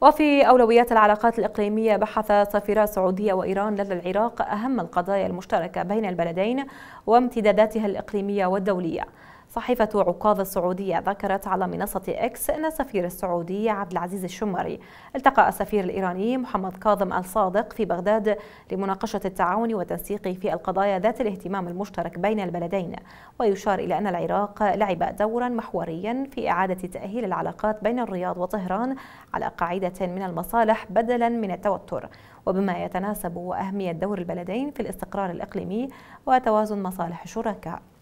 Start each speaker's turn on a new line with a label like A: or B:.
A: وفي أولويات العلاقات الإقليمية بحث سفيرا السعودية وإيران لدى العراق أهم القضايا المشتركة بين البلدين وامتداداتها الإقليمية والدولية صحيفة عكاظ السعودية ذكرت على منصة إكس أن سفير السعودية عبد العزيز الشمري التقى السفير الإيراني محمد كاظم الصادق في بغداد لمناقشة التعاون والتنسيق في القضايا ذات الاهتمام المشترك بين البلدين ويشار إلى أن العراق لعب دورا محوريا في إعادة تأهيل العلاقات بين الرياض وطهران على قاعدة من المصالح بدلا من التوتر وبما يتناسب وأهمية دور البلدين في الاستقرار الإقليمي وتوازن مصالح الشركاء